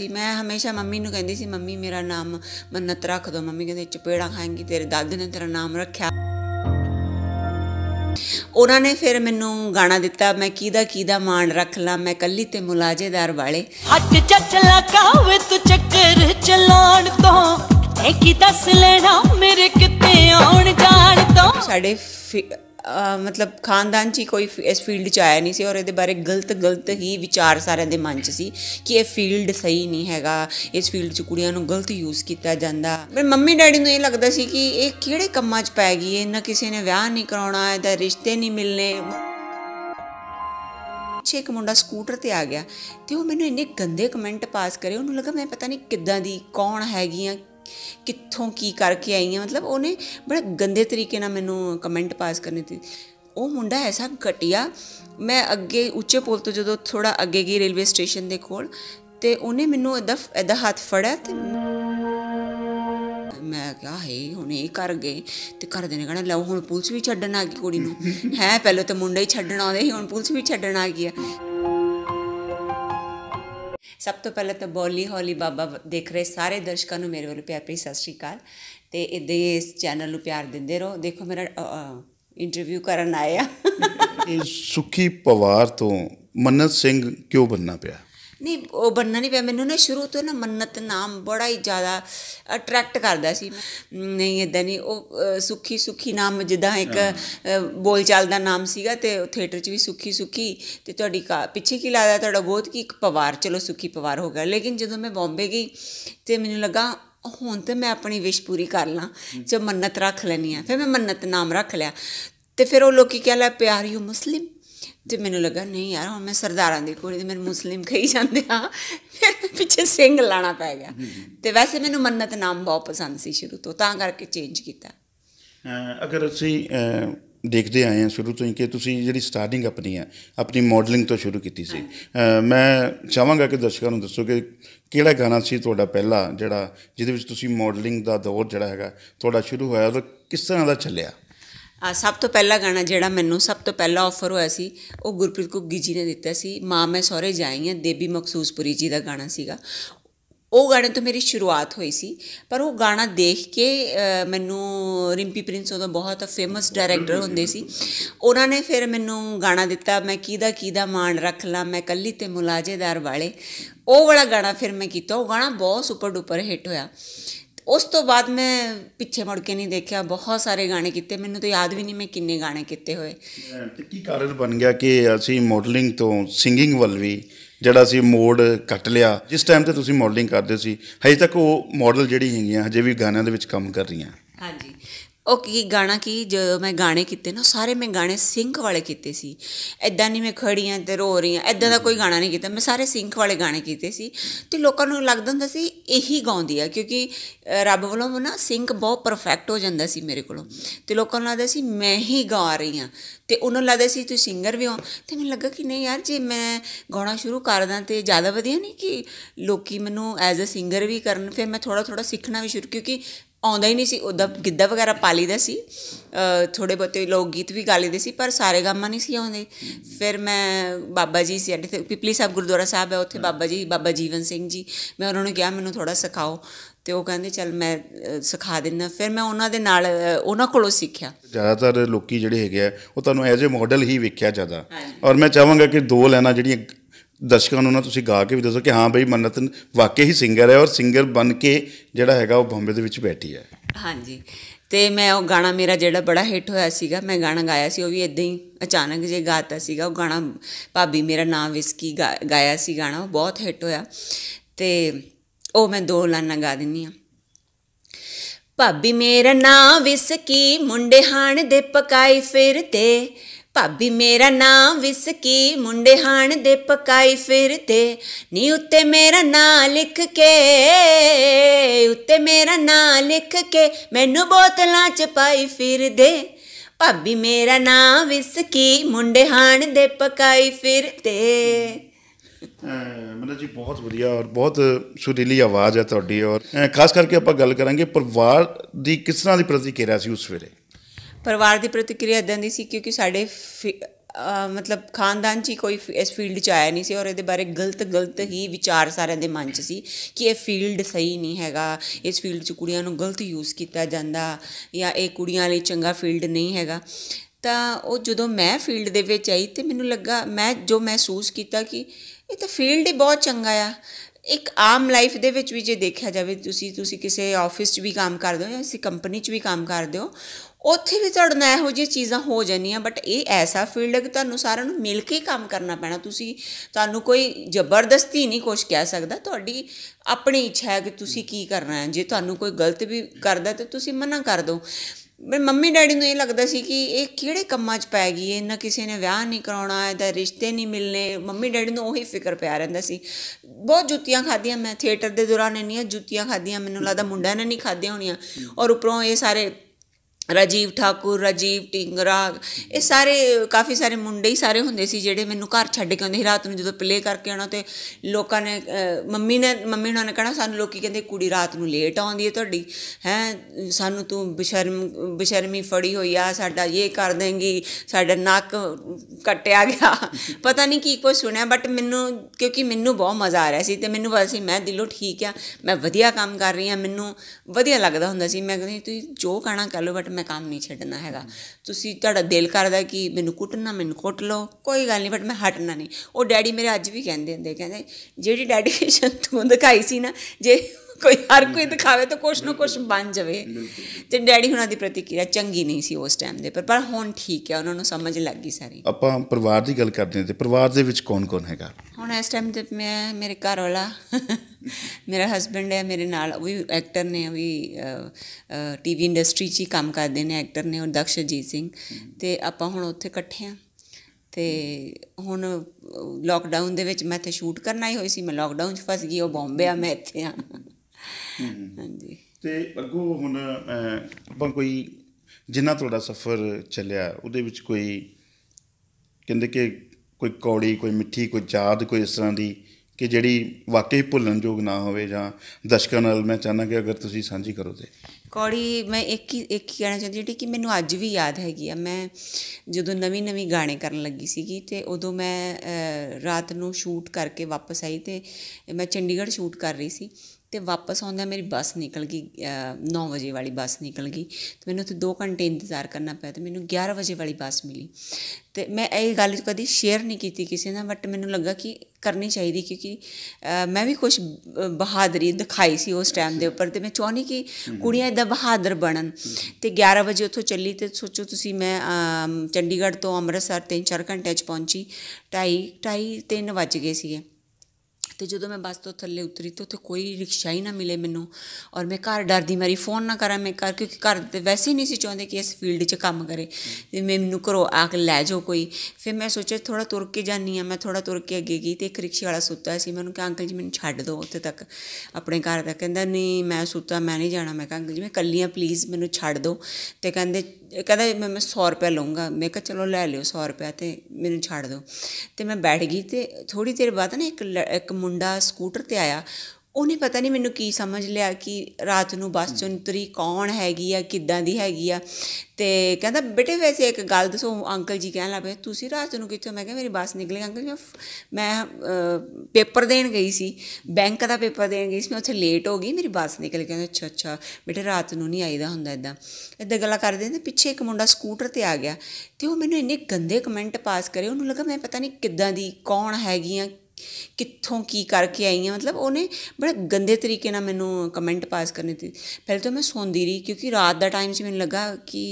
ਸੀ ਮੈਂ ਹਮੇਸ਼ਾ ਮੰਮੀ ਨੂੰ ਕਹਿੰਦੀ ਸੀ ਮੰਮੀ ਮੇਰਾ ਨਾਮ ਮੰਨਤ ਰੱਖ ਦੋ ਮੰਮੀ ਕਹਿੰਦੇ ਚਪੇੜਾ ਖਾਂਗੀ ਤੇਰੇ ਦਾਦੇ ਨੇ ਤੇਰਾ ਨਾਮ ਰੱਖਿਆ ਉਹਨਾਂ ਨੇ ਫਿਰ ਮੈਨੂੰ ਗਾਣਾ ਦਿੱਤਾ ਮੈਂ ਕਿਹਦਾ ਕਿਹਦਾ ਮਾਣ ਰੱਖ ਲਾਂ ਮੈਂ ਕੱਲੀ ਤੇ ਮੁਲਾਜੇਦਾਰ ਵਾਲੇ ਹੱਥ ਚੱਟ ਲਗਾਵੇ ਤੂੰ ਚੱਕਰ ਚਲਾਣ ਤੋਂ ਐ ਕੀ ਦੱਸ ਲੈਣਾ ਮੇਰੇ ਕਿਤੇ ਆਉਣ ਜਾਣ ਤੋਂ ਸਾਡੇ ਮਤਲਬ ਖਾਨਦਾਨ 'ਚ ਕੋਈ ਇਸ ਫੀਲਡ 'ਚ ਆਇਆ ਨਹੀਂ ਸੀ ਔਰ ਇਹਦੇ ਬਾਰੇ ਗਲਤ ਗਲਤ ਹੀ ਵਿਚਾਰ ਸਾਰਿਆਂ ਦੇ ਮਨ 'ਚ ਸੀ ਕਿ ਇਹ ਫੀਲਡ ਸਹੀ ਨਹੀਂ ਹੈਗਾ ਇਸ ਫੀਲਡ 'ਚ ਕੁੜੀਆਂ ਨੂੰ ਗਲਤ ਯੂਜ਼ ਕੀਤਾ ਜਾਂਦਾ ਮੇਰੇ ਮੰਮੀ ਡੈਡੀ ਨੂੰ ਇਹ ਲੱਗਦਾ ਸੀ ਕਿ ਇਹ ਕਿਹੜੇ ਕੰਮਾਂ 'ਚ ਪੈ ਗਈ ਇਹਨਾਂ ਕਿਸੇ ਨੇ ਵਿਆਹ ਨਹੀਂ ਕਰਾਉਣਾ ਇਹਦਾ ਰਿਸ਼ਤੇ ਨਹੀਂ ਮਿਲਨੇ ਇੱਕ ਮੁੰਡਾ ਸਕੂਟਰ ਤੇ ਆ ਗਿਆ ਤੇ ਉਹ ਮੈਨੂੰ ਇੰਨੇ ਗੰਦੇ ਕਮੈਂਟ ਪਾਸ ਕਰੇ ਉਹਨੂੰ ਲੱਗਾ ਮੈਂ ਪਤਾ ਨਹੀਂ ਕਿੱਦਾਂ ਦੀ ਕੌਣ ਹੈਗੀ ਆ ਕਿੱਥੋਂ ਕੀ ਕਰਕੇ ਆਈ ਆ ਮਤਲਬ ਉਹਨੇ ਬੜਾ ਗੰਦੇ ਤਰੀਕੇ ਨਾਲ ਮੈਨੂੰ ਕਮੈਂਟ ਪਾਸ ਕਰਨੇ ਸੀ ਉਹ ਮੁੰਡਾ ਐਸਾ ਘਟਿਆ ਮੈਂ ਅੱਗੇ ਉੱਚੇ ਪੁਲ ਤੋਂ ਜਦੋਂ ਥੋੜਾ ਅੱਗੇ ਗਈ ਰੇਲਵੇ ਸਟੇਸ਼ਨ ਦੇ ਕੋਲ ਤੇ ਉਹਨੇ ਮੈਨੂੰ ਇਦਾਂ ਇਦਾਂ ਹੱਥ ਫੜਿਆ ਤੇ ਮੈਂ ਕਿਹਾ ਹੈ ਹੁਣ ਇਹ ਕਰ ਗਏ ਤੇ ਘਰ ਦੇ ਨੇ ਕਹਣਾ ਲਓ ਹੁਣ ਪੁਲਿਸ ਵੀ ਛੱਡਣ ਆ ਗਈ ਕੁੜੀ ਨੂੰ ਹੈ ਪਹਿਲਾਂ ਤਾਂ ਮੁੰਡਾ ਹੀ ਛੱਡਣ ਆਉਂਦੇ ਸੀ ਹੁਣ ਪੁਲਿਸ ਵੀ ਛੱਡਣ ਆ ਗਈ ਆ ਸਭ ਤੋਂ ਪਹਿਲਾਂ ਤਾਂ ਬੋਲੀ ਹੌਲੀ ਬਾਬਾ ਦੇਖ ਰਹੇ ਸਾਰੇ ਦਰਸ਼ਕਾਂ ਨੂੰ ਮੇਰੇ ਵੱਲੋਂ ਪਿਆਰ ਭਰੀ ਸਤਿ ਸ਼੍ਰੀ ਅਕਾਲ ਤੇ ਇਹਦੇ ਇਸ ਚੈਨਲ ਨੂੰ ਪਿਆਰ ਦਿੰਦੇ ਰਹੋ ਦੇਖੋ ਮੇਰਾ ਇੰਟਰਵਿਊ ਕਰਨ ਆਇਆ ਇਹ ਸੁਖੀ ਪਵਾਰ ਤੋਂ ਮਨਤ ਸਿੰਘ ਕਿਉਂ ਬੰਨਾ ਪਿਆ ਨਹੀਂ ਉਹ ਬੰਨਣਾ ਨਹੀਂ ਪਿਆ ਮੈਨੂੰ ਨਾ ਸ਼ੁਰੂ ਤੋਂ ਨਾ ਮੰਨਤ ਨਾਮ ਬੜਾ ਹੀ ਜ਼ਿਆਦਾ ਅਟਰੈਕਟ ਕਰਦਾ ਸੀ ਨਹੀਂ ਇਦਾਂ ਨਹੀਂ ਉਹ ਸੁਖੀ ਸੁਖੀ ਨਾਮ ਜਿੱਦਾਂ ਇੱਕ ਬੋਲਚਾਲ ਦਾ ਨਾਮ ਸੀਗਾ ਤੇ ਥੀਏਟਰ 'ਚ ਵੀ ਸੁਖੀ ਸੁਖੀ ਤੇ ਤੁਹਾਡੀ ਪਿੱਛੇ ਕੀ ਲੱਗਦਾ ਤੁਹਾਡਾ ਬਹੁਤ ਕੀ ਇੱਕ ਪਵਾਰ ਚਲੋ ਸੁਖੀ ਪਵਾਰ ਹੋ ਗਿਆ ਲੇਕਿਨ ਜਦੋਂ ਮੈਂ ਬੰਬੇ ਗਈ ਤੇ ਮੈਨੂੰ ਲੱਗਾ ਹੁਣ ਤੇ ਮੈਂ ਆਪਣੀ ਵਿਸ਼ ਪੂਰੀ ਕਰ ਲਾਂ ਜੇ ਮੰਨਤ ਰੱਖ ਲੈਣੀ ਆ ਫਿਰ ਮੈਂ ਮੰਨਤ ਨਾਮ ਰੱਖ ਲਿਆ ਤੇ ਫਿਰ ਉਹ ਲੋਕੀ ਕਹਿ ਲੈ ਪਿਆਰੀਓ ਮੁਸਲਿਮ ਤੇ ਮੈਨੂੰ ਲੱਗਾ ਨਹੀਂ ਯਾਰ ਹੁਣ ਮੈਂ ਸਰਦਾਰਾਂ ਦੀ ਕੁੜੀ ਤੇ ਮੈਨੂੰ ਮੁਸਲਿਮ ਕਹੀ ਜਾਂਦੇ ਆ ਪਿੱਛੇ ਸਿੰਘ ਲਾਣਾ ਪੈ ਗਿਆ ਤੇ ਵੈਸੇ ਮੈਨੂੰ ਮੰਨਤ ਨਾਮ ਬਹੁਤ ਪਸੰਦ ਸੀ ਸ਼ੁਰੂ ਤੋਂ ਤਾਂ ਕਰਕੇ ਚੇਂਜ ਕੀਤਾ ਅਗਰ ਅਸੀਂ ਦੇਖਦੇ ਆਏ ਆ ਸ਼ੁਰੂ ਤੋਂ ਹੀ ਕਿ ਤੁਸੀਂ ਜਿਹੜੀ ਸਟਾਰਟਿੰਗ ਆਪਣੀ ਹੈ ਆਪਣੀ ਮਾਡਲਿੰਗ ਤੋਂ ਸ਼ੁਰੂ ਕੀਤੀ ਸੀ ਮੈਂ ਚਾਹਾਂਗਾ ਕਿ ਦਰਸ਼ਕਾਂ ਨੂੰ ਦੱਸੋ ਕਿ ਕਿਹੜਾ ਗਾਣਾ ਸੀ ਤੁਹਾਡਾ ਪਹਿਲਾ ਜਿਹੜਾ ਜਿਹਦੇ ਵਿੱਚ ਤੁਸੀਂ ਮਾਡਲਿੰਗ ਦਾ ਦੌਰ ਜਿਹੜਾ ਹੈਗਾ ਤੁਹਾਡਾ ਸ਼ੁਰੂ ਹੋਇਆ ਉਹ ਕਿਸ ਤਰ੍ਹਾਂ ਦਾ ਚੱਲਿਆ ਸਭ ਤੋਂ ਪਹਿਲਾ ਗਾਣਾ ਜਿਹੜਾ ਮੈਨੂੰ ਸਭ ਤੋਂ ਪਹਿਲਾ ਆਫਰ ਹੋਇਆ ਸੀ ਉਹ ਗੁਰਪ੍ਰੀਤ ਕੁੱਗੀ ਜੀ ਨੇ ਦਿੱਤਾ ਸੀ ਮਾਂ ਮੈਂ ਸਹਰੇ ਜਾਈ ਆ ਦੇਬੀ ਮਕਸੂਸਪੁਰੀ ਜੀ ਦਾ ਗਾਣਾ ਸੀਗਾ ਉਹ ਗਾਣੇ ਤੋਂ ਮੇਰੀ ਸ਼ੁਰੂਆਤ ਹੋਈ ਸੀ ਪਰ ਉਹ ਗਾਣਾ ਦੇਖ ਕੇ ਮੈਨੂੰ ਰਿੰਪੀ ਪ੍ਰਿੰਸ ਉਹਦਾ ਬਹੁਤ ਫੇਮਸ ਡਾਇਰੈਕਟਰ ਹੁੰਦੇ ਸੀ ਉਹਨਾਂ ਨੇ ਫਿਰ ਮੈਨੂੰ ਗਾਣਾ ਦਿੱਤਾ ਮੈਂ ਕਿਹਦਾ ਕਿਹਦਾ ਮਾਣ ਰੱਖ ਲਾਂ ਮੈਂ ਕੱਲੀ ਤੇ ਮੁਲਾਜ਼ੇਦਾਰ ਵਾਲੇ ਉਹ ਵਾਲਾ ਗਾਣਾ ਫਿਰ ਮੈਂ ਕੀਤਾ ਉਹ ਗਾਣਾ ਬਹੁਤ ਸੁਪਰ ਡੁਪਰ ਹਿੱਟ ਹੋਇਆ ਉਸ ਤੋਂ ਬਾਅਦ ਮੈਂ ਪਿੱਛੇ ਮੁੜ ਕੇ ਨਹੀਂ ਦੇਖਿਆ ਬਹੁਤ ਸਾਰੇ ਗਾਣੇ ਕੀਤੇ ਮੈਨੂੰ ਤਾਂ ਯਾਦ ਵੀ ਨਹੀਂ ਮੈਂ ਕਿੰਨੇ ਗਾਣੇ ਕੀਤੇ ਹੋਏ ਤੇ ਕੀ ਕਾਰਨ ਬਣ ਗਿਆ ਕਿ ਅਸੀਂ ਮਾਡਲਿੰਗ ਤੋਂ ਸਿੰਗਿੰਗ ਵੱਲ ਵੀ ਜਿਹੜਾ ਸੀ ਮੋੜ ਕੱਟ ਲਿਆ ਜਿਸ ਟਾਈਮ ਤੇ ਤੁਸੀਂ ਮਾਡਲਿੰਗ ਕਰਦੇ ਸੀ ਹਜੇ ਤੱਕ ਉਹ ਮਾਡਲ ਜਿਹੜੀ ਹੈਗੀਆਂ ਹਜੇ ਵੀ ਗਾਣਿਆਂ ਦੇ ਵਿੱਚ ਕੰਮ ਕਰ ਰਹੀਆਂ ਹਾਂਜੀ ਉਹ ਕੀ ਗਾਣਾ ਕੀ ਜੋ ਮੈਂ ਗਾਣੇ ਕੀਤੇ ਨਾ ਸਾਰੇ ਮੈਂ ਗਾਣੇ ਸਿੰਕ ਵਾਲੇ ਕੀਤੇ ਸੀ ਐਦਾਂ ਨਹੀਂ ਮੈਂ ਖੜੀਆਂ ਤੇ ਰੋ ਰਹੀਆਂ ਐਦਾਂ ਦਾ ਕੋਈ ਗਾਣਾ ਨਹੀਂ ਕੀਤਾ ਮੈਂ ਸਾਰੇ ਸਿੰਕ ਵਾਲੇ ਗਾਣੇ ਕੀਤੇ ਸੀ ਤੇ ਲੋਕਾਂ ਨੂੰ ਲੱਗਦਾ ਹੁੰਦਾ ਸੀ ਇਹੀ ਗਾਉਂਦੀ ਆ ਕਿਉਂਕਿ ਰੱਬ ਵੱਲੋਂ ਨਾ ਸਿੰਕ ਬਹੁਤ ਪਰਫੈਕਟ ਹੋ ਜਾਂਦਾ ਸੀ ਮੇਰੇ ਕੋਲੋਂ ਤੇ ਲੋਕਾਂ ਨੂੰ ਲੱਗਦਾ ਸੀ ਮੈਂ ਹੀ ਗਾ ਰਹੀ ਆ ਤੇ ਉਹਨਾਂ ਨੂੰ ਲੱਗਦਾ ਸੀ ਤੂੰ ਸਿੰਗਰ ਵੀ ਹੋ ਤੇ ਮੈਨੂੰ ਲੱਗਾ ਕਿ ਨਹੀਂ ਯਾਰ ਜੇ ਮੈਂ ਗਾਉਣਾ ਸ਼ੁਰੂ ਕਰਦਾ ਤੇ ਜ਼ਿਆਦਾ ਵਧੀਆ ਨਹੀਂ ਕਿ ਲੋਕੀ ਮੈਨੂੰ ਐਜ਼ ਅ ਸਿੰਗਰ ਵੀ ਕਰਨ ਫਿਰ ਮੈਂ ਥੋੜਾ ਥੋੜਾ ਸਿੱਖਣਾ ਵੀ ਸ਼ੁਰੂ ਕਿਉਂਕਿ ਆਉਂਦਾ ਹੀ ਨਹੀਂ ਸੀ ਉਹਦਾ ਗਿੱਧਾ ਵਗੈਰਾ ਪਾ ਲਈਦਾ ਸੀ ਥੋੜੇ ਬਹੁਤੇ ਲੋਕ ਗੀਤ ਵੀ ਗਾ ਲਈਦੇ ਸੀ ਪਰ ਸਾਰੇ ਗਾਮਾ ਨਹੀਂ ਸੀ ਆਉਂਦੇ ਫਿਰ ਮੈਂ ਬਾਬਾ ਜੀ ਸੀ ਤੇ ਪਿਪਲੀ ਸਾਹਿਬ ਗੁਰਦੁਆਰਾ ਸਾਹਿਬ ਹੈ ਉੱਥੇ ਬਾਬਾ ਜੀ ਬਾਬਾ ਜੀਵਨ ਸਿੰਘ ਜੀ ਮੈਂ ਉਹਨਾਂ ਨੂੰ ਕਿਹਾ ਮੈਨੂੰ ਥੋੜਾ ਸਿਖਾਓ ਤੇ ਉਹ ਕਹਿੰਦੇ ਚੱਲ ਮੈਂ ਸਿਖਾ ਦਿੰਦਾ ਫਿਰ ਮੈਂ ਉਹਨਾਂ ਦੇ ਨਾਲ ਉਹਨਾਂ ਕੋਲੋਂ ਸਿੱਖਿਆ ਜ਼ਿਆਦਾਤਰ ਲੋਕੀ ਜਿਹੜੇ ਹੈਗੇ ਆ ਉਹ ਤੁਹਾਨੂੰ ਐਜ਼ ਅ ਮਾਡਲ ਹੀ ਵੇਖਿਆ ਜਾਂਦਾ ਔਰ ਮੈਂ ਚਾਹਾਂਗਾ ਕਿ ਦੋ ਲੈਣਾ ਜਿਹੜੀਆਂ ਦਰਸ਼ਕਾਂ ਨੂੰ ਨਾ ਤੁਸੀਂ ਗਾ ਕੇ ਵੀ ਦੱਸੋ ਕਿ ਹਾਂ ਬਈ ਮੰਨਤ ਵਾਕਈ ਹੀ ਸਿੰਗਰ ਹੈ ਔਰ ਸਿੰਗਰ ਬਣ ਕੇ ਜਿਹੜਾ ਹੈਗਾ ਉਹ ਬੰਬੇ ਦੇ ਵਿੱਚ ਬੈਠੀ ਹੈ ਹਾਂਜੀ ਤੇ ਮੈਂ ਉਹ ਗਾਣਾ ਮੇਰਾ ਜਿਹੜਾ ਬੜਾ ਹਿੱਟ ਹੋਇਆ ਸੀਗਾ ਮੈਂ ਗਾਣਾ ਗਾਇਆ ਸੀ ਉਹ ਵੀ ਇਦਾਂ ਹੀ ਅਚਾਨਕ ਜੇ ਗਾਤਾ ਸੀਗਾ ਉਹ ਗਾਣਾ ਭਾਬੀ ਮੇਰਾ ਨਾਮ ਵਿਸਕੀ ਗਾਇਆ ਸੀ ਗਾਣਾ ਉਹ ਬਹੁਤ ਹਿੱਟ ਹੋਇਆ ਤੇ ਉਹ ਮੈਂ ਦੋ ਲਾਈਨਾਂ ਗਾ ਦਿੰਨੀ ਆ ਭਾਬੀ ਮੇਰਾ ਨਾਮ ਵਿਸਕੀ ਮੁੰਡੇ ਹਾਣ ਦੇ ਪਕਾਈ ਫਿਰ ਤੇ ਭਾਬੀ ਮੇਰਾ ਨਾਮ ਵਿਸਕੀ ਮੁੰਡੇ ਹਾਣ ਦੇ ਪਕਾਈ ਫਿਰਦੇ ਨੀ ਉੱਤੇ ਮੇਰਾ ਨਾਂ ਲਿਖ ਕੇ ਉੱਤੇ ਮੇਰਾ ਨਾਂ ਲਿਖ ਕੇ ਮੈਨੂੰ ਬੋਤਲਾਂ ਚ ਪਾਈ ਫਿਰਦੇ ਭਾਬੀ ਮੇਰਾ ਨਾਮ ਵਿਸਕੀ ਮੁੰਡੇ ਹਾਣ ਦੇ ਪਕਾਈ ਫਿਰਦੇ ਮਤਲਬ ਜੀ ਬਹੁਤ ਵਧੀਆ ਔਰ ਬਹੁਤ ਸੁਰੀਲੀ ਆਵਾਜ਼ ਹੈ ਤੁਹਾਡੀ ਔਰ ਖਾਸ ਕਰਕੇ ਆਪਾਂ ਗੱਲ ਕਰਾਂਗੇ ਪਰਿਵਾਰ ਦੀ ਕਿਸ ਤਰ੍ਹਾਂ ਦੀ ਪ੍ਰਤੀਕਿਰਿਆ ਸੀ ਉਸ ਵੇਲੇ ਪਰਿਵਾਰ ਦੀ ਪ੍ਰਤੀਕਿਰਿਆ ਇਦਾਂ ਦੀ ਸੀ ਕਿਉਂਕਿ ਸਾਡੇ ਮਤਲਬ ਖਾਨਦਾਨ 'ਚ ਕੋਈ ਇਸ ਫੀਲਡ 'ਚ ਆਇਆ ਨਹੀਂ ਸੀ ਔਰ ਇਹਦੇ ਬਾਰੇ ਗਲਤ ਗਲਤ ਹੀ ਵਿਚਾਰ ਸਾਰਿਆਂ ਦੇ ਮਨ 'ਚ ਸੀ ਕਿ ਇਹ ਫੀਲਡ ਸਹੀ ਨਹੀਂ ਹੈਗਾ ਇਸ ਫੀਲਡ 'ਚ ਕੁੜੀਆਂ ਨੂੰ ਗਲਤ ਯੂਜ਼ ਕੀਤਾ ਜਾਂਦਾ ਜਾਂ ਇਹ ਕੁੜੀਆਂ ਲਈ ਚੰਗਾ ਫੀਲਡ ਨਹੀਂ ਹੈਗਾ ਤਾਂ ਉਹ ਜਦੋਂ ਮੈਂ ਫੀਲਡ ਦੇ ਵਿੱਚ ਆਈ ਤੇ ਮੈਨੂੰ ਲੱਗਾ ਮੈਂ ਜੋ ਮਹਿਸੂਸ ਕੀਤਾ ਕਿ ਇਹ ਤਾਂ ਫੀਲਡ ਹੀ ਬਹੁਤ ਚੰਗਾ ਆ ਇੱਕ ਆਮ ਲਾਈਫ ਦੇ ਵਿੱਚ ਵੀ ਜੇ ਦੇਖਿਆ ਜਾਵੇ ਤੁਸੀਂ ਤੁਸੀਂ ਕਿਸੇ ਆਫਿਸ 'ਚ ਵੀ ਕੰਮ ਕਰਦੇ ਹੋ ਜਾਂ ਕਿਸੇ ਕੰਪਨੀ 'ਚ ਵੀ ਕੰਮ ਕਰਦੇ ਹੋ ਉੱਥੇ ਵੀ ਤੁਹਾਡੇ ਨਾਲ ਇਹੋ ਜਿਹੀਆਂ ਚੀਜ਼ਾਂ ਹੋ ਜਾਂਦੀਆਂ ਬਟ ਇਹ ਐਸਾ ਫੀਲਡ ਹੈ ਕਿ ਤੁਹਾਨੂੰ ਸਾਰਿਆਂ ਨੂੰ ਮਿਲ ਕੇ ਕੰਮ ਕਰਨਾ ਪੈਣਾ ਤੁਸੀਂ ਤੁਹਾਨੂੰ ਕੋਈ ਜ਼ਬਰਦਸਤੀ ਨਹੀਂ ਕੁਝ ਕਹਿ ਸਕਦਾ ਤੁਹਾਡੀ ਆਪਣੀ ਇੱਛਾ ਹੈ ਕਿ ਤੁਸੀਂ ਕੀ ਕਰਨਾ ਹੈ ਜੇ ਤੁਹਾਨੂੰ ਕੋਈ ਗਲਤ ਵੀ ਕਰਦਾ ਤੇ ਤੁਸੀਂ ਮਨਾ ਕਰ ਦਿਓ ਮੇਰੇ ਮੰਮੀ ਡੈਡੀ ਨੂੰ ਇਹ ਲੱਗਦਾ ਸੀ ਕਿ ਇਹ ਕਿਹੜੇ ਕੰਮਾਂ 'ਚ ਪੈ ਗਈ ਇਹ ਨਾ ਕਿਸੇ ਨੇ ਵਿਆਹ ਨਹੀਂ ਕਰਾਉਣਾ ਇਹਦਾ ਰਿਸ਼ਤੇ ਨਹੀਂ ਮਿਲਨੇ ਮੰਮੀ ਡੈਡੀ ਨੂੰ ਉਹੀ ਫਿਕਰ ਪਿਆ ਰਹਿੰਦਾ ਸੀ ਬਹੁਤ ਜੁੱਤੀਆਂ ਖਾਧੀਆਂ ਮੈਂ ਥੀਏਟਰ ਦੇ ਦੌਰਾਨ ਇੰਨੀਆਂ ਜੁੱਤੀਆਂ ਖਾਧੀਆਂ ਮੈਨੂੰ ਲੱਗਦਾ ਮੁੰਡਿਆਂ ਨੇ ਨਹੀਂ ਖਾਧੀਆਂ ਹੋਣੀਆਂ ਔਰ ਉੱਪਰੋਂ ਇਹ ਸਾਰੇ ਰਾਜੀਵ ਠਾਕੁਰ ਰਾਜੀਵ ਟਿੰਗਰਾ ਇਹ ਸਾਰੇ ਕਾਫੀ ਸਾਰੇ ਮੁੰਡੇ ਹੀ ਸਾਰੇ ਹੁੰਦੇ ਸੀ ਜਿਹੜੇ ਮੈਨੂੰ ਘਰ ਛੱਡ ਕੇ ਆਉਂਦੇ ਸੀ ਰਾਤ ਨੂੰ ਜਦੋਂ ਪਲੇ ਕਰਕੇ ਆਉਣਾ ਤੇ ਲੋਕਾਂ ਨੇ ਮੰਮੀ ਨੇ ਮੰਮੀ ਉਹਨਾਂ ਨੇ ਕਹਿਣਾ ਸਾਨੂੰ ਲੋਕੀ ਕਹਿੰਦੇ ਕੁੜੀ ਰਾਤ ਨੂੰ ਲੇਟ ਆਉਂਦੀ ਹੈ ਤੁਹਾਡੀ ਹੈ ਸਾਨੂੰ ਤੂੰ ਬਿਸ਼ਰਮ ਬਿਸ਼ਰਮੀ ਫੜੀ ਹੋਈ ਆ ਸਾਡਾ ਇਹ ਕਰ ਦੇਂਗੀ ਸਾਡਾ ਨੱਕ ਕੱਟਿਆ ਗਿਆ ਪਤਾ ਨਹੀਂ ਕੀ ਕੋਈ ਸੁਣਿਆ ਬਟ ਮੈਨੂੰ ਕਿਉਂਕਿ ਮੈਨੂੰ ਬਹੁਤ ਮਜ਼ਾ ਆ ਰਿਹਾ ਸੀ ਤੇ ਮੈਨੂੰ ਵਾਸੀ ਮੈਂ ਦਿਲੋਂ ਠੀਕ ਆ ਮੈਂ ਵਧੀਆ ਕੰਮ ਕਰ ਰਹੀ ਆ ਮੈਨੂੰ ਵਧੀਆ ਲੱਗਦਾ ਹੁੰਦਾ ਸੀ ਮੈਂ ਕਹਿੰਦੀ ਤੁਸੀਂ ਜੋ ਕਹਿਣਾ ਕਰ ਲੋ ਬਟ ਮੈਂ ਕੰਮ ਨਹੀਂ ਛੱਡਣਾ ਹੈਗਾ ਤੁਸੀਂ ਤੁਹਾਡਾ ਦਿਲ ਕਰਦਾ ਕਿ ਮੈਨੂੰ ਕੁੱਟਣਾ ਮੈਨੂੰ ਕੁੱਟ ਲਓ ਕੋਈ ਗੱਲ ਨਹੀਂ ਬਟ ਮੈਂ ਹਟਣਾ ਨਹੀਂ ਉਹ ਡੈਡੀ ਮੇਰੇ ਅੱਜ ਵੀ ਕਹਿੰਦੇ ਹੁੰਦੇ ਕਹਿੰਦੇ ਜਿਹੜੀ ਡੈਡੀਕੇਸ਼ਨ ਤੂੰ ਦਿਖਾਈ ਸੀ ਨਾ ਜੇ ਕੋਈ ਹਰ ਕੋਈ ਦਿਖਾਵੇ ਤਾਂ ਕੁਛ ਨਾ ਕੁਛ ਬਣ ਜਾਵੇ ਤੇ ਡੈਡੀ ਹੁਣਾਂ ਦੀ ਪ੍ਰਤੀਕਿਰਿਆ ਚੰਗੀ ਨਹੀਂ ਸੀ ਉਸ ਟਾਈਮ ਦੇ ਪਰ ਪਰ ਹੁਣ ਠੀਕ ਹੈ ਉਹਨਾਂ ਨੂੰ ਸਮਝ ਲੱਗ ਗਈ ਸਾਰੀ ਆਪਾਂ ਪਰਿਵਾਰ ਦੀ ਗੱਲ ਕਰਦੇ ਹਾਂ ਤੇ ਪਰਿਵਾਰ ਦੇ ਵਿੱਚ ਕੌਣ-ਕੌਣ ਹੈਗਾ ਹੁਣ ਇਸ ਟਾਈਮ ਤੇ ਮੈਂ ਮੇਰੇ ਘਰ ਵਾਲਾ ਮੇਰਾ ਹਸਬੰਡ ਹੈ ਮੇਰੇ ਨਾਲ ਉਹ ਵੀ ਐਕਟਰ ਨੇ ਉਹ ਵੀ ਟੀਵੀ ਇੰਡਸਟਰੀ 'ਚ ਹੀ ਕੰਮ ਕਰਦੇ ਨੇ ਐਕਟਰ ਨੇ ਉਹ ਦਕਸ਼ਜੀਤ ਸਿੰਘ ਤੇ ਆਪਾਂ ਹੁਣ ਉੱਥੇ ਇਕੱਠੇ ਆ ਤੇ ਹੁਣ ਲਾਕਡਾਊਨ ਦੇ ਵਿੱਚ ਮੈਂ ਤੇ ਸ਼ੂਟ ਕਰਨਾ ਹੀ ਹੋਈ ਸੀ ਮੈਂ ਲਾਕਡਾਊਨ 'ਚ ਫਸ ਗਈ ਉਹ ਬੰਬੇ ਆ ਮੈਂ ਇੱਥੇ ਆ ਹਾਂਜੀ ਤੇ ਅੱਗੋਂ ਹੁਣ ਆਪਾਂ ਕੋਈ ਜਿੰਨਾ ਤੁਹਾਡਾ ਸਫ਼ਰ ਚੱਲਿਆ ਉਹਦੇ ਵਿੱਚ ਕੋਈ ਕਹਿੰਦੇ ਕਿ ਕੋਈ ਕੌੜੀ ਕੋਈ ਮਿੱਠੀ ਕੋਈ ਯਾਦ ਕੋਈ ਇਸ ਤਰ੍ਹਾਂ ਦੀ ਕਿ ਜਿਹੜੀ ਵਾਕਈ ਭੁੱਲਣਯੋਗ ਨਾ ਹੋਵੇ ਜਾਂ ਦਸ਼ਕਾਂ ਨਾਲ ਮੈਂ ਚਾਹਨਾ ਕਿ ਅਗਰ ਤੁਸੀਂ ਸਾਂਝੀ ਕਰੋ ਤੇ ਕੌੜੀ ਮੈਂ ਇੱਕ ਹੀ ਇੱਕ ਹੀ ਕਹਿਣਾ ਚਾਹੁੰਦੀ ਜਿਹੜੀ ਕਿ ਮੈਨੂੰ ਅੱਜ ਵੀ ਯਾਦ ਹੈਗੀ ਆ ਮੈਂ ਜਦੋਂ ਨਵੀਂ ਨਵੀਂ ਗਾਣੇ ਕਰਨ ਲੱਗੀ ਸੀਗੀ ਤੇ ਉਦੋਂ ਮੈਂ ਰਾਤ ਨੂੰ ਸ਼ੂਟ ਕਰਕੇ ਵਾਪਸ ਆਈ ਤੇ ਮੈਂ ਚੰਡੀਗੜ੍ਹ ਸ਼ੂਟ ਕਰ ਰਹੀ ਸੀ ਤੇ ਵਾਪਸ ਆਉਂਦਾ ਮੇਰੀ ਬੱਸ ਨਿਕਲ ਗਈ 9 ਵਜੇ ਵਾਲੀ ਬੱਸ ਨਿਕਲ ਗਈ ਤੇ ਮੈਨੂੰ ਉੱਥੇ 2 ਘੰਟੇ ਇੰਤਜ਼ਾਰ ਕਰਨਾ ਪਿਆ ਤੇ ਮੈਨੂੰ 11 ਵਜੇ ਵਾਲੀ ਬੱਸ ਮਿਲੀ ਤੇ ਮੈਂ ਇਹ ਗੱਲ ਕਦੀ ਸ਼ੇਅਰ ਨਹੀਂ ਕੀਤੀ ਕਿਸੇ ਨਾਲ ਬਟ ਮੈਨੂੰ ਲੱਗਾ ਕਿ ਕਰਨੀ ਚਾਹੀਦੀ ਕਿਉਂਕਿ ਮੈਂ ਵੀ ਕੁਝ ਬਹਾਦਰੀ ਦਿਖਾਈ ਸੀ ਉਸ ਟਾਈਮ ਦੇ ਉੱਪਰ ਤੇ ਮੈਂ ਚਾਹਨੀ ਕਿ ਕੁੜੀਆਂ ਇਦਾਂ ਬਹਾਦਰ ਬਣਨ ਤੇ 11 ਵਜੇ ਉੱਥੋਂ ਚੱਲੀ ਤੇ ਸੋਚੋ ਤੁਸੀਂ ਮੈਂ ਚੰਡੀਗੜ੍ਹ ਤੋਂ ਅੰਮ੍ਰਿਤਸਰ 3-4 ਘੰਟੇ ਚ ਪਹੁੰਚੀ 2:30 2:30 3 ਵਜੇ ਗਏ ਸੀਗੇ ਤੇ ਜਦੋਂ ਮੈਂ ਬੱਸ ਤੋਂ ਥੱਲੇ ਉਤਰੀ ਤੇ ਉੱਥੇ ਕੋਈ ਰਿਕਸ਼ਾ ਹੀ ਨਾ ਮਿਲੇ ਮੈਨੂੰ ਔਰ ਮੈਂ ਘਰ ਡਰਦੀ ਮਾਰੀ ਫੋਨ ਨਾ ਕਰਾਂ ਮੈਂ ਕਰ ਕਿਉਂਕਿ ਘਰ ਤੇ ਵੈਸੇ ਹੀ ਨਹੀਂ ਸੀ ਚਾਹੁੰਦੇ ਕਿ ਇਸ ਫੀਲਡ 'ਚ ਕੰਮ ਕਰੇ ਤੇ ਮੈਨੂੰ ਘਰੋਂ ਆ ਕੇ ਲੈ ਜਾਓ ਕੋਈ ਫਿਰ ਮੈਂ ਸੋਚਿਆ ਥੋੜਾ ਤੁਰ ਕੇ ਜਾਨੀ ਆ ਮੈਂ ਥੋੜਾ ਤੁਰ ਕੇ ਅੱਗੇ ਗਈ ਤੇ ਇੱਕ ਰਿਕਸ਼ੇ ਵਾਲਾ ਸੁੱਤਾ ਸੀ ਮੈਨੂੰ ਕਿਹਾ ਅੰਕਲ ਜੀ ਮੈਨੂੰ ਛੱਡ ਦਿਓ ਉੱਥੇ ਤੱਕ ਆਪਣੇ ਘਰ ਦਾ ਕਹਿੰਦਾ ਨਹੀਂ ਮੈਂ ਸੁੱਤਾ ਮੈਂ ਨਹੀਂ ਜਾਣਾ ਮੈਂ ਕਿਹਾ ਅੰਕਲ ਜੀ ਮੈਂ ਕੱਲੀ ਆ ਪਲੀਜ਼ ਮੈਨੂੰ ਛੱਡ ਦਿਓ ਤੇ ਕਹਿੰਦੇ ਕਹਿੰਦਾ ਮੈਂ ਮੈਂ 100 ਰੁਪਏ ਲਵਾਂਗਾ ਮੈਂ ਕਿਹਾ ਚਲੋ ਲੈ ਲਿਓ 100 ਰੁਪਏ ਤੇ ਮੈਨੂੰ ਛੱਡ ਦਿਓ ਤੇ ਮੈਂ ਬੈਠ ਗਈ ਤੇ ਥੋੜੀ ਦੇਰ ਬਾਅਦ ਨਾ ਇੱਕ ਇੱਕ ਮੁੰਡਾ ਸਕੂਟਰ ਤੇ ਆਇਆ ਉਹਨੇ ਪਤਾ ਨਹੀਂ ਮੈਨੂੰ ਕੀ ਸਮਝ ਲਿਆ ਕਿ ਰਾਤ ਨੂੰ ਬੱਸ ਚੋਂ ਉਤਰੀ ਕੌਣ ਹੈਗੀ ਆ ਕਿੱਦਾਂ ਦੀ ਹੈਗੀ ਆ ਤੇ ਕਹਿੰਦਾ ਬੇਟੇ ਵੈਸੇ ਇੱਕ ਗੱਲ ਦੱਸੋ ਅੰਕਲ ਜੀ ਕਹਿਣ ਲੱਗੇ ਤੁਸੀਂ ਰਾਤ ਨੂੰ ਕਿੱਥੋਂ ਮੈਂ ਕਿਹਾ ਮੇਰੀ ਬੱਸ ਨਿਕਲੀ ਅੰਕਲ ਜੀ ਮੈਂ ਪੇਪਰ ਦੇਣ ਗਈ ਸੀ ਬੈਂਕ ਦਾ ਪੇਪਰ ਦੇਣ ਗਈ ਸੀ ਮੈਂ ਉੱਥੇ ਲੇਟ ਹੋ ਗਈ ਮੇਰੀ ਬੱਸ ਨਿਕਲ ਕਹਿੰਦਾ ਅੱਛਾ ਅੱਛਾ ਬੇਟੇ ਰਾਤ ਨੂੰ ਨਹੀਂ ਆਈਦਾ ਹੁੰਦਾ ਇਦਾਂ ਇਦਾਂ ਗੱਲਾਂ ਕਰਦੇ ਨੇ ਪਿੱਛੇ ਇੱਕ ਮੁੰਡਾ ਸਕੂਟਰ ਤੇ ਆ ਗਿਆ ਤੇ ਉਹ ਮੈਨੂੰ ਇੰਨੇ ਗੰਦੇ ਕਮੈਂਟ ਪਾਸ ਕਰੇ ਉਹਨੂੰ ਲੱਗਾ ਮੈਂ ਪਤਾ ਨਹੀਂ ਕਿੱਦਾਂ ਦੀ ਕੌਣ ਹੈਗੀ ਆ ਕਿੱਥੋਂ ਕੀ ਕਰਕੇ ਆਈ ਆ ਮਤਲਬ ਉਹਨੇ ਬੜਾ ਗੰਦੇ ਤਰੀਕੇ ਨਾਲ ਮੈਨੂੰ ਕਮੈਂਟ ਪਾਸ ਕਰਨੇ ਸੀ ਪਹਿਲੇ ਤਾਂ ਮੈਂ ਸੌਂਦੀ ਰਹੀ ਕਿਉਂਕਿ ਰਾਤ ਦਾ ਟਾਈਮ ਸੀ ਮੈਨੂੰ ਲੱਗਾ ਕਿ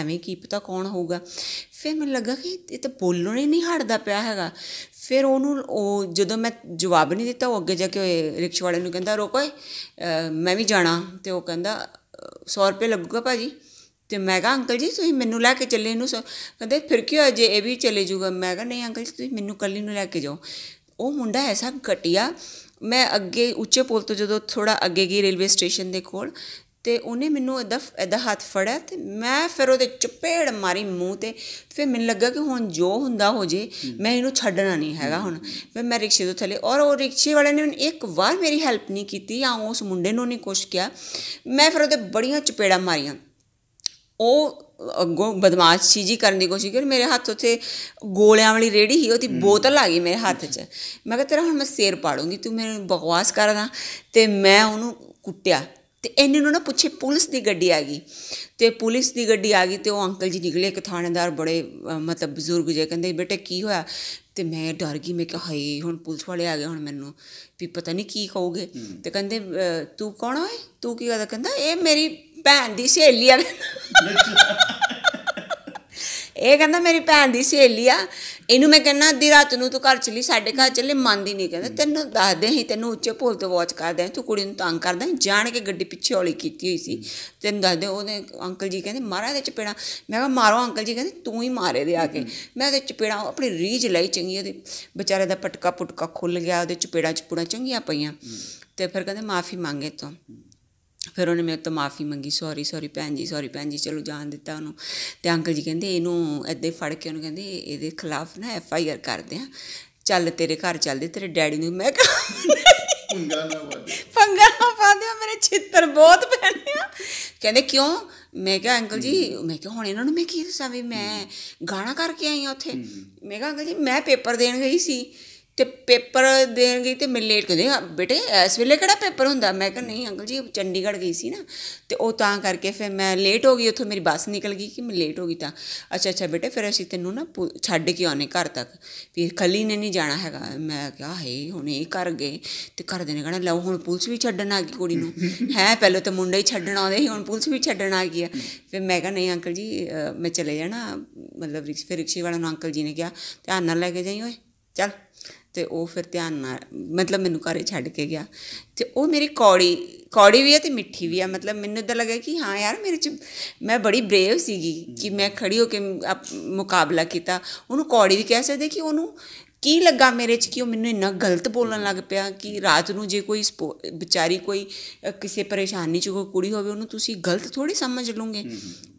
ਐਵੇਂ ਕੀ ਪਤਾ ਕੌਣ ਹੋਊਗਾ ਫਿਰ ਮੈਨੂੰ ਲੱਗਾ ਕਿ ਇਹ ਤਾਂ ਬੋਲਣ ਹੀ ਨਹੀਂ ਹਟਦਾ ਪਿਆ ਹੈਗਾ ਫਿਰ ਉਹਨੂੰ ਉਹ ਜਦੋਂ ਮੈਂ ਜਵਾਬ ਨਹੀਂ ਦਿੱਤਾ ਉਹ ਅੱਗੇ ਜਾ ਕੇ ਰਿਕਸ਼ਾ ਵਾਲੇ ਨੂੰ ਕਹਿੰਦਾ ਰੋਕੋ ਮੈਂ ਵੀ ਜਾਣਾ ਤੇ ਉਹ ਕਹਿੰਦਾ 100 ਰੁਪਏ ਲੱਗੂਗਾ ਭਾਜੀ ਤੇ ਮੈਂ ਕਿਹਾ ਅੰਕਲ ਜੀ ਤੁਸੀਂ ਮੈਨੂੰ ਲੈ ਕੇ ਚੱਲੇ ਇਹਨੂੰ ਕਹਿੰਦੇ ਫਿਰ ਕੀ ਹੋਇਆ ਜੇ ਇਹ ਵੀ ਚਲੇ ਜਾਊਗਾ ਮੈਂ ਕਿਹਾ ਨਹੀਂ ਅੰਕਲ ਜੀ ਤੁਸੀਂ ਮੈਨੂੰ ਕੱਲੀ ਨੂੰ ਲੈ ਕੇ ਜਾਓ ਉਹ ਮੁੰਡਾ ਐਸਾ ਘਟਿਆ ਮੈਂ ਅੱਗੇ ਉੱਚੇ ਪੁਲ ਤੋਂ ਜਦੋਂ ਥੋੜਾ ਅੱਗੇ ਗਈ ਰੇਲਵੇ ਸਟੇਸ਼ਨ ਦੇ ਕੋਲ ਤੇ ਉਹਨੇ ਮੈਨੂੰ ਇਹਦਾ ਇਹਦਾ ਹੱਥ ਫੜਿਆ ਤੇ ਮੈਂ ਫਿਰ ਉਹਦੇ ਚਪੇੜ ਮਾਰੀ ਮੂੰਹ ਤੇ ਫਿਰ ਮੈਨੂੰ ਲੱਗਾ ਕਿ ਹੁਣ ਜੋ ਹੁੰਦਾ ਹੋ ਜੇ ਮੈਂ ਇਹਨੂੰ ਛੱਡਣਾ ਨਹੀਂ ਹੈਗਾ ਹੁਣ ਫਿਰ ਮੈਂ ਰਿਕਸ਼ੇ ਤੋਂ ਥੱਲੇ ਔਰ ਉਹ ਰਿਕਸ਼ੇ ਵਾਲੇ ਨੇ ਮੈਨੂੰ ਇੱਕ ਵਾਰ ਮੇਰੀ ਹੈਲਪ ਨਹੀਂ ਕੀਤੀ ਜਾਂ ਉਸ ਮੁੰਡੇ ਨੂੰ ਨਹੀਂ ਕੁਛ ਕਿਹਾ ਮੈਂ ਫਿਰ ਉਹਦੇ ਬੜੀਆਂ ਚਪੇੜਾਂ ਮਾਰੀਆਂ ਉਹ ਅੱਗੋਂ ਬਦਮਾਸ਼ ਚੀਜ਼ੀ ਕਰਨ ਦੀ ਕੋਸ਼ਿਸ਼ ਕੀਤੀ ਮੇਰੇ ਹੱਥ ਉੱਥੇ ਗੋਲਿਆਂ ਵਾਲੀ ਰੇੜੀ ਹੀ ਉਹਦੀ ਬੋਤਲ ਆ ਗਈ ਮੇਰੇ ਹੱਥ 'ਚ ਮੈਂ ਕਿਹਾ ਤੇਰਾ ਹੁਣ ਮੈਂ ਸੇਰ ਪਾੜੂੰਗੀ ਤੂੰ ਮੈਨੂੰ ਬਕਵਾਸ ਕਰਦਾ ਤੇ ਮੈਂ ਉਹਨੂੰ ਕੁੱਟਿਆ ਤੇ ਇਹਨੇ ਨੂੰ ਨਾ ਪੁੱਛੇ ਪੁਲਿਸ ਦੀ ਗੱਡੀ ਆ ਗਈ ਤੇ ਪੁਲਿਸ ਦੀ ਗੱਡੀ ਆ ਗਈ ਤੇ ਉਹ ਅੰਕਲ ਜੀ ਨਿਕਲੇ ਇੱਕ ਥਾਣੇਦਾਰ ਬੜੇ ਮਤਲਬ ਬਜ਼ੁਰਗ ਜੇ ਕਹਿੰਦੇ ਬੇਟੇ ਕੀ ਹੋਇਆ ਤੇ ਮੈਂ ਡਰ ਗਈ ਮੈਂ ਕਿਹਾ ਹਾਏ ਹੁਣ ਪੁਲਿਸ ਵਾਲੇ ਆ ਗਏ ਹੁਣ ਮੈਨੂੰ ਵੀ ਪਤਾ ਨਹੀਂ ਕੀ ਕਹੋਗੇ ਤੇ ਕਹਿੰਦੇ ਤੂੰ ਕੌਣ ਹੈ ਤੂੰ ਕੀ ਕਹਦਾ ਕਹਿੰਦਾ ਇਹ ਮੇਰੀ ਭੈਣ ਦੀ ਸਹੇਲੀ ਆ ਇਹ ਕਹਿੰਦਾ ਮੇਰੀ ਭੈਣ ਦੀ ਸਹੇਲੀ ਆ ਇਹਨੂੰ ਮੈਂ ਕਹਿੰਦਾ ਅੱਧੀ ਰਾਤ ਨੂੰ ਤੂੰ ਘਰ ਚਲੀ ਸਾਡੇ ਘਰ ਚੱਲੇ ਮੰਨਦੀ ਨਹੀਂ ਕਹਿੰਦਾ ਤੈਨੂੰ ਦੱਸਦੇ ਹੀ ਤੈਨੂੰ ਉੱਚੇ ਭੋਲ ਤੇ ਵਾਚ ਕਰਦੇ ਤੂੰ ਕੁੜੀ ਨੂੰ ਤੰਗ ਕਰਦਾ ਜਾਣ ਕੇ ਗੱਡੀ ਪਿੱਛੇ ਹੌਲੀ ਕੀਤੀ ਹੋਈ ਸੀ ਤੈਨੂੰ ਦੱਸਦੇ ਉਹਦੇ ਅੰਕਲ ਜੀ ਕਹਿੰਦੇ ਮਾਰਾ ਦੇ ਚਪੇੜਾ ਮੈਂ ਕਿਹਾ ਮਾਰੋ ਅੰਕਲ ਜੀ ਕਹਿੰਦੇ ਤੂੰ ਹੀ ਮਾਰੇ ਦੇ ਆ ਕੇ ਮੈਂ ਕਿਹਾ ਚਪੇੜਾ ਆਪਣੀ ਰੀਝ ਲਈ ਚੰਗੀ ਉਹਦੇ ਵਿਚਾਰੇ ਦਾ ਪਟਕਾ ਪੁਟਕਾ ਖੁੱਲ ਗਿਆ ਉਹਦੇ ਚਪੇੜਾ ਪੂਰਾ ਚੰਗੀਆਂ ਪਈਆਂ ਤੇ ਫਿਰ ਕਹਿੰਦੇ ਮਾਫੀ ਮੰਗੇ ਤੋਂ ਫਿਰ ਉਹਨੇ ਮੇਰੇ ਤੋਂ ਮਾਫੀ ਮੰਗੀ ਸੌਰੀ ਸੌਰੀ ਭੈਣ ਜੀ ਸੌਰੀ ਭੈਣ ਜੀ ਚਲੋ ਜਾਣ ਦਿੱਤਾ ਉਹਨੂੰ ਤੇ ਅੰਕਲ ਜੀ ਕਹਿੰਦੇ ਇਹਨੂੰ ਐਦੇ ਫੜ ਕੇ ਉਹਨੂੰ ਕਹਿੰਦੇ ਇਹਦੇ ਖਿਲਾਫ ਨਾ ਐਫ ਆਈ ਆਰ ਕਰਦੇ ਆ ਚੱਲ ਤੇਰੇ ਘਰ ਚੱਲਦੇ ਤੇਰੇ ਡੈਡੀ ਨੂੰ ਮੈਂ ਕਹਾਂ ਪੰਗਾ ਨਾ ਪਾਦੇ ਪੰਗਾ ਨਾ ਪਾਦੇ ਮੇਰੇ ਛਿੱਤਰ ਬਹੁਤ ਪੈਣੇ ਆ ਕਹਿੰਦੇ ਕਿਉਂ ਮੈਂ ਕਿਹਾ ਅੰਕਲ ਜੀ ਮੈਂ ਕਿਹਾ ਹੁਣ ਇਹਨਾਂ ਨੂੰ ਮੈਂ ਕੀ ਦੱਸਾਂ ਵੀ ਮੈਂ ਗਾਣਾ ਕਰਕੇ ਆਈ ਆ ਉੱਥੇ ਮੈਂ ਕਿਹਾ ਅੰਕਲ ਜੀ ਮੈਂ ਪੇਪਰ ਦੇਣ ਗਈ ਸੀ ਤੇ ਪੇਪਰ ਦੇਣ ਗਈ ਤੇ ਮੈਂ ਲੇਟ ਕਹਿੰਦੇ ਬੇਟੇ ਇਸ ਵੇਲੇ ਕਿਹੜਾ ਪੇਪਰ ਹੁੰਦਾ ਮੈਂ ਕਿਹਾ ਨਹੀਂ ਅੰਕਲ ਜੀ ਚੰਡੀਗੜ੍ਹ ਗਈ ਸੀ ਨਾ ਤੇ ਉਹ ਤਾਂ ਕਰਕੇ ਫਿਰ ਮੈਂ ਲੇਟ ਹੋ ਗਈ ਉੱਥੋਂ ਮੇਰੀ ਬੱਸ ਨਿਕਲ ਗਈ ਕਿ ਮੈਂ ਲੇਟ ਹੋ ਗਈ ਤਾਂ ਅੱਛਾ ਅੱਛਾ ਬੇਟੇ ਫਿਰ ਅਸੀਂ ਤੈਨੂੰ ਨਾ ਛੱਡ ਕੇ ਆਉਨੇ ਘਰ ਤੱਕ ਵੀ ਖੱਲੀ ਨੇ ਨਹੀਂ ਜਾਣਾ ਹੈਗਾ ਮੈਂ ਕਿਹਾ ਹੇ ਹੁਣ ਇਹ ਕਰ ਗਏ ਤੇ ਘਰ ਦੇ ਨੇ ਲਓ ਹੁਣ ਪੁਲਿਸ ਵੀ ਛੱਡਣ ਆ ਗਈ ਕੁੜੀ ਨੂੰ ਹੈ ਪਹਿਲਾਂ ਤਾਂ ਮੁੰਡਾ ਹੀ ਛੱਡਣ ਆਉਂਦੇ ਸੀ ਹੁਣ ਪੁਲਿਸ ਵੀ ਛੱਡਣ ਆ ਗਈ ਫਿਰ ਮੈਂ ਕਿਹਾ ਨਹੀਂ ਅੰਕਲ ਜੀ ਮੈਂ ਚਲੇ ਜਾਣਾ ਮਤਲਬ ਰਿਕਸ਼ੇ ਵਾਲਾ ਨੂੰ ਅੰਕਲ ਜੀ ਨੇ ਕਿਹਾ ਧਿਆਨ ਨਾਲ ਲੈ ਕੇ ਜਾਈ ਓਏ ਚੱਲ ਤੇ ਉਹ ਫਿਰ ਧਿਆਨ ਨਾਲ ਮਤਲਬ ਮੈਨੂੰ ਘਰੇ ਛੱਡ ਕੇ ਗਿਆ ਤੇ ਉਹ ਮੇਰੀ ਕੌੜੀ ਕੌੜੀ ਵੀ ਹੈ ਤੇ ਮਿੱਠੀ ਵੀ ਹੈ ਮਤਲਬ ਮੈਨੂੰ ਤਾਂ ਲੱਗਾ ਕਿ ਹਾਂ ਯਾਰ ਮੇਰੇ ਚ ਮੈਂ ਬੜੀ ਬਰੇਵ ਸੀਗੀ ਕਿ ਮੈਂ ਖੜੀ ਹੋ ਕੇ ਮੁਕਾਬਲਾ ਕੀਤਾ ਉਹਨੂੰ ਕੌੜੀ ਵੀ ਕਹਿ ਸਕਦੇ ਕਿ ਉਹਨੂੰ ਕੀ ਲੱਗਾ ਮੇਰੇ ਚ ਕਿ ਉਹ ਮੈਨੂੰ ਇੰਨਾ ਗਲਤ ਬੋਲਣ ਲੱਗ ਪਿਆ ਕਿ ਰਾਤ ਨੂੰ ਜੇ ਕੋਈ ਵਿਚਾਰੀ ਕੋਈ ਕਿਸੇ ਪਰੇਸ਼ਾਨੀ ਚ ਕੋਈ ਕੁੜੀ ਹੋਵੇ ਉਹਨੂੰ ਤੁਸੀਂ ਗਲਤ ਥੋੜੀ ਸਮਝ ਲਓਗੇ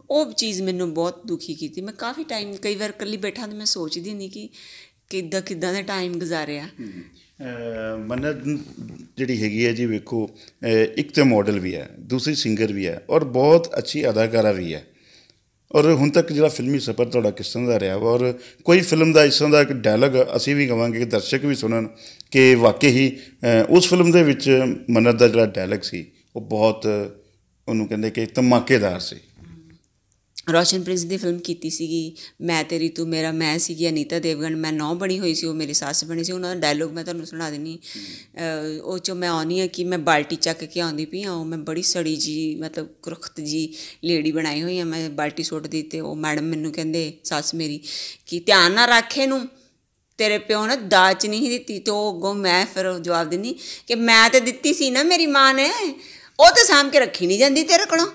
ਉਹ ਚੀਜ਼ ਮੈਨੂੰ ਬਹੁਤ ਦੁਖੀ ਕੀਤੀ ਮੈਂ ਕਾਫੀ ਟਾਈਮ ਕਈ ਵਾਰ ਇਕੱਲੀ ਬੈਠਾ ਤੇ ਮੈਂ ਸੋਚਦੀ ਨਹੀਂ ਕਿ ਕਿੱਦਾਂ ਕਿੱਦਾਂ ਦਾ ਟਾਈਮ ਗੁਜ਼ਾਰਿਆ ਮੰਨਤ ਜਿਹੜੀ ਹੈਗੀ ਹੈ ਜੀ ਵੇਖੋ ਇੱਕ ਤੇ ਮਾਡਲ ਵੀ ਹੈ ਦੂਸਰੀ ਸਿੰਗਰ ਵੀ ਹੈ ਔਰ ਬਹੁਤ ਅੱਛੀ ਅਦਾਕਾਰਾ ਵੀ ਹੈ ਔਰ ਹੁਣ ਤੱਕ ਜਿਹੜਾ ਫਿਲਮੀ ਸਫ਼ਰ ਤੁਹਾਡਾ ਕਿਸ ਤਰ੍ਹਾਂ ਦਾ ਰਿਹਾ ਔਰ ਕੋਈ ਫਿਲਮ ਦਾ ਇਸ ਤਰ੍ਹਾਂ ਦਾ ਇੱਕ ਡਾਇਲੌਗ ਅਸੀਂ ਵੀ ਕਵਾਂਗੇ ਕਿ ਦਰਸ਼ਕ ਵੀ ਸੁਣਨ ਕਿ ਵਾਕਈ ਹੀ ਉਸ ਫਿਲਮ ਦੇ ਵਿੱਚ ਮੰਨਤ ਦਾ ਜਿਹੜਾ ਡਾਇਲੌਗ ਸੀ ਉਹ ਬਹੁਤ ਉਹਨੂੰ ਕਹਿੰਦੇ ਕਿ ਧਮਾਕੇਦਾਰ ਸੀ ਰੋਸ਼ਨ ਪ੍ਰਿੰਸ ਦੀ ਫਿਲਮ ਕੀਤੀ ਸੀਗੀ ਮੈਂ ਤੇਰੀ ਤੂੰ ਮੇਰਾ ਮੈਂ ਸੀਗੀ ਅਨੀਤਾ ਦੇਵਗਨ ਮੈਂ ਨੌ ਬਣੀ ਹੋਈ ਸੀ ਉਹ ਮੇਰੀ ਸੱਸ ਬਣੀ ਸੀ ਉਹਨਾਂ ਦਾ ਡਾਇਲੋਗ ਮੈਂ ਤੁਹਾਨੂੰ ਸੁਣਾ ਦਿੰਨੀ ਉਹ ਚੋਂ ਮੈਂ ਆਉਣੀ ਆ ਕਿ ਮੈਂ ਬਾਲਟੀ ਚੱਕ ਕੇ ਆਉਂਦੀ ਪਈ ਆ ਉਹ ਮੈਂ ਬੜੀ ਸੜੀ ਜੀ ਮਤਲਬ ਕੁਰਖਤ ਜੀ ਲੇਡੀ ਬਣਾਈ ਹੋਈ ਆ ਮੈਂ ਬਾਲਟੀ ਦਿੱਤੀ ਤੇ ਉਹ ਮੈਡਮ ਮੈਨੂੰ ਕਹਿੰਦੇ ਸੱਸ ਮੇਰੀ ਕਿ ਧਿਆਨ ਨਾ ਰੱਖੇ ਨੂੰ ਤੇਰੇ ਪਿਓ ਨੇ ਦਾਚ ਨਹੀਂ ਦਿੱਤੀ ਤੇ ਉਹ ਅੱਗੋਂ ਮੈਂ ਫਿਰ ਜਵਾਬ ਦਿੰਨੀ ਕਿ ਮੈਂ ਤੇ ਦਿੱਤੀ ਸੀ ਨਾ ਮੇਰੀ ਮਾਂ ਨੇ ਉਹ ਤਾਂ ਸਾਮ ਕੇ ਰੱਖੀ ਨਹੀਂ ਜਾਂਦੀ ਤੇਰੇ ਰਖਣਾ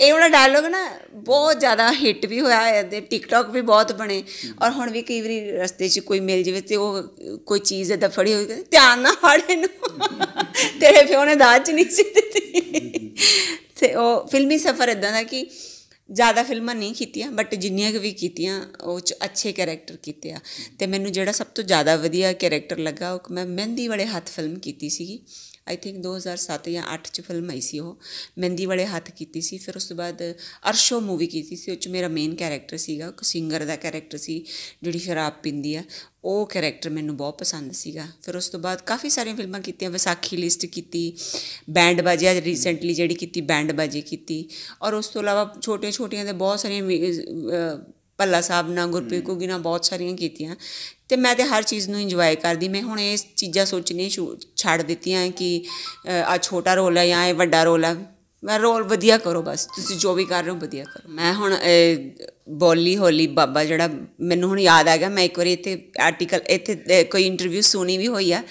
ਇਹ ਵਾਲਾ ਡਾਇਲੋਗ ਨਾ ਬਹੁਤ ਜ਼ਿਆਦਾ ਹਿੱਟ ਵੀ ਹੋਇਆ ਹੈ ਤੇ ਟਿਕਟੌਕ ਵੀ ਬਹੁਤ ਬਣੇ ਔਰ ਹੁਣ ਵੀ ਕਈ ਵਾਰੀ ਰਸਤੇ 'ਚ ਕੋਈ ਮਿਲ ਜਵੇ ਤੇ ਉਹ ਕੋਈ ਚੀਜ਼ ਇਦਾਂ ਫੜੀ ਹੋਈ ਧਿਆਨ ਨਾ ਹਾੜੇ ਨੂੰ ਤੇਰੇ ਫਿਰ ਉਹਨੇ ਦਾਜ 'ਚ ਨਹੀਂ ਸੀ ਦਿੱਤੀ ਤੇ ਉਹ ਫਿਲਮੀ ਸਫ਼ਰ ਇਦਾਂ ਦਾ ਕਿ ਜ਼ਿਆਦਾ ਫਿਲਮਾਂ ਨਹੀਂ ਕੀਤੀਆਂ ਬਟ ਜਿੰਨੀਆਂ ਵੀ ਕੀਤੀਆਂ ਉਹ ਚ ਅੱਛੇ ਕੈਰੈਕਟਰ ਕੀਤੇ ਆ ਤੇ ਮੈਨੂੰ ਜਿਹੜਾ ਸਭ ਤੋਂ ਜ਼ਿਆਦਾ ਵਧੀਆ ਕੈਰੈਕਟਰ ਲੱਗਾ ਉਹ ਮੈਂ ਮਹਿੰਦੀ ਵਾਲੇ ਹੱਥ ਫਿਲਮ ਕੀਤੀ ਸੀਗੀ ਆਈ ਥਿੰਕ 2007 ਜਾਂ 8 ਚ ਫਿਲਮ ਆਈ ਸੀ ਉਹ ਮਹਿੰਦੀ ਵਾਲੇ ਹੱਥ ਕੀਤੀ ਸੀ ਫਿਰ ਉਸ ਤੋਂ ਬਾਅਦ ਅਰਸ਼ੋ ਮੂਵੀ ਕੀਤੀ ਸੀ ਉਹ ਚ ਮੇਰਾ ਮੇਨ ਕੈਰੈਕਟਰ ਸੀਗਾ ਇੱਕ ਸਿੰਗਰ ਦਾ ਕੈਰੈਕਟਰ ਸੀ ਜਿਹੜੀ ਸ਼ਰਾਬ ਪੀਂਦੀ ਆ ਉਹ ਕੈਰੈਕਟਰ ਮੈਨੂੰ ਬਹੁਤ ਪਸੰਦ ਸੀਗਾ ਫਿਰ ਉਸ ਤੋਂ ਬਾਅਦ ਕਾਫੀ ਸਾਰੀਆਂ ਫਿਲਮਾਂ ਕੀਤੀਆਂ ਵਿਸਾਖੀ ਲਿਸਟ ਕੀਤੀ ਬੈਂਡ ਬਾਜੀ ਅੱਜ ਰੀਸੈਂਟਲੀ ਜਿਹੜੀ ਕੀਤੀ ਬੈਂਡ ਬਾਜੀ ਕੀਤੀ ਔਰ ਉਸ ਤੋਂ ਇਲਾਵਾ ਛੋਟੇ ਛੋਟੀਆਂ ਦੇ ਬਹੁਤ ਸਾਰੀਆਂ ਭੱਲਾ ਸਾਹਿਬ ਨਾਲ ਗੁਰਪ੍ਰੀਤ ਕੁਗੀ ਨਾਲ ਬਹੁਤ ਸਾਰੀਆਂ ਕੀਤੀਆਂ ਤੇ ਮੈਂ ਤੇ ਹਰ ਚੀਜ਼ ਨੂੰ ਇੰਜੋਏ ਕਰਦੀ ਮੈਂ ਹੁਣ ਇਹ ਚੀਜ਼ਾਂ ਸੋਚਣੀ ਛੱਡ ਦਿੱਤੀਆਂ ਕਿ ਆ ਛੋਟਾ ਰੋਲ ਹੈ ਜਾਂ ਇਹ ਵੱਡਾ ਰੋਲ ਹੈ ਮੈਂ ਰੋਲ ਵਧੀਆ ਕਰੋ ਬਸ ਤੁਸੀਂ ਜੋ ਵੀ ਕਰ ਰਹੇ ਹੋ ਵਧੀਆ ਕਰੋ ਮੈਂ ਹੁਣ ਬੋਲੀ ਹੋਲੀ ਬਾਬਾ ਜਿਹੜਾ ਮੈਨੂੰ ਹੁਣ ਯਾਦ ਆ ਗਿਆ ਮੈਂ ਇੱਕ ਵਾਰੀ ਇੱਥੇ ਆਰਟੀਕਲ ਇੱਥੇ ਕੋਈ ਇੰਟਰਵਿਊ ਸੁਣੀ ਵੀ ਹੋਈ ਆ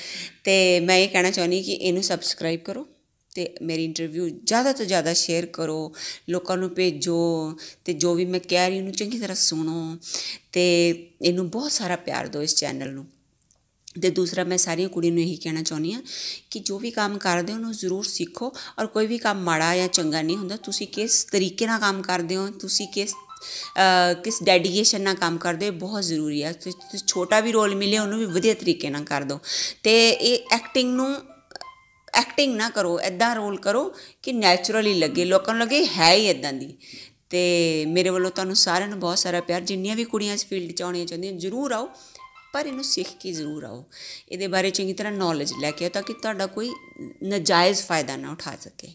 ਤੇ ਮੈਂ ਇਹ ਕਹਿਣਾ ਚਾਹੁੰਦੀ ਕਿ ਇਹਨੂੰ ਸਬਸਕ੍ਰਾਈਬ ਕਰੋ ਤੇ ਮੇਰੀ ਇੰਟਰਵਿਊ ਜ਼ਿਆਦਾ ਤੋਂ ਜ਼ਿਆਦਾ ਸ਼ੇਅਰ ਕਰੋ ਲੋਕਾਂ ਨੂੰ ਭੇਜੋ ਤੇ ਜੋ ਵੀ ਮੈਂ ਕਹਿ ਰਹੀ ਉਹਨੂੰ ਚੰਗੀ ਤਰ੍ਹਾਂ ਸੁਣੋ ਤੇ ਇਹਨੂੰ ਬਹੁਤ ਸਾਰਾ ਪਿਆਰ ਦਿਓ ਇਸ ਚੈਨਲ ਨੂੰ ਤੇ ਦੂਸਰਾ ਮੈਂ ਸਾਰੀਆਂ ਕੁੜੀਆਂ ਨੂੰ ਇਹੀ ਕਹਿਣਾ ਚਾਹੁੰਦੀ ਆ ਕਿ ਜੋ ਵੀ ਕੰਮ ਕਰਦੇ ਹੋ ਉਹਨੂੰ ਜ਼ਰੂਰ ਸਿੱਖੋ ਔਰ ਕੋਈ ਵੀ ਕੰਮ ਮਾੜਾ ਜਾਂ ਚੰਗਾ ਨਹੀਂ ਹੁੰਦਾ ਤੁਸੀਂ ਕਿਸ ਤਰੀਕੇ ਨਾਲ ਕੰਮ ਕਰਦੇ ਹੋ ਤੁਸੀਂ ਕਿਸ ਕਿਸ ਡੈਡੀਕੇਸ਼ਨ ਨਾਲ ਕੰਮ ਕਰਦੇ ਹੋ ਬਹੁਤ ਜ਼ਰੂਰੀ ਹੈ ਛੋਟਾ ਵੀ ਰੋਲ ਮਿਲੇ ਉਹਨੂੰ ਵੀ ਵਧੀਆ ਤਰੀਕੇ ਨਾਲ ਕਰ ਦਿਓ ਤੇ ਇਹ ਐਕਟਿੰਗ ਨੂੰ ਐਕਟਿੰਗ ਨਾ ਕਰੋ ਐਦਾਂ ਰੋਲ ਕਰੋ ਕਿ ਨੈਚੁਰਲੀ ਲੱਗੇ ਲੋਕਾਂ ਨੂੰ ਲੱਗੇ ਹੈ ਹੀ ਐਦਾਂ ਦੀ ਤੇ ਮੇਰੇ ਵੱਲੋਂ ਤੁਹਾਨੂੰ ਸਾਰਿਆਂ ਨੂੰ ਬਹੁਤ ਸਾਰਾ ਪਿਆਰ ਜਿੰਨੀਆਂ ਵੀ ਕੁੜੀਆਂ ਇਸ ਫੀਲਡ 'ਚ ਆਉਣੀਆਂ ਚਾਹੁੰਦੀਆਂ ਜ਼ਰੂਰ ਆਓ ਪਰ ਇਹਨੂੰ ਸਿੱਖ ਕੇ ਜ਼ਰੂਰ ਆਓ ਇਹਦੇ ਬਾਰੇ ਚੰਗੀ ਤਰ੍ਹਾਂ ਨੌਲੇਜ ਲੈ ਕੇ ਤਾਂ ਕਿ ਤੁਹਾਡਾ ਕੋਈ ਨਜਾਇਜ਼ ਫਾਇਦਾ ਨਾ ਉਠਾ ਸਕੇ